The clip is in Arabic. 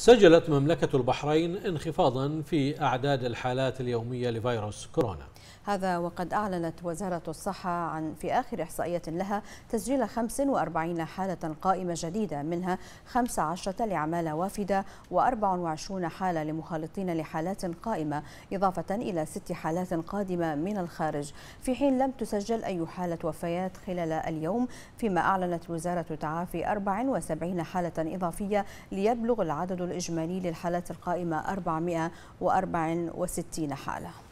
سجلت مملكة البحرين انخفاضا في أعداد الحالات اليومية لفيروس كورونا هذا وقد أعلنت وزارة الصحة عن في آخر إحصائية لها تسجيل 45 حالة قائمة جديدة منها 15 لعمالة وافدة و24 حالة لمخالطين لحالات قائمة إضافة إلى ست حالات قادمة من الخارج في حين لم تسجل أي حالة وفيات خلال اليوم فيما أعلنت وزارة تعافي 74 حالة إضافية ليبلغ العدد الإجمالي للحالات القائمة 464 حالة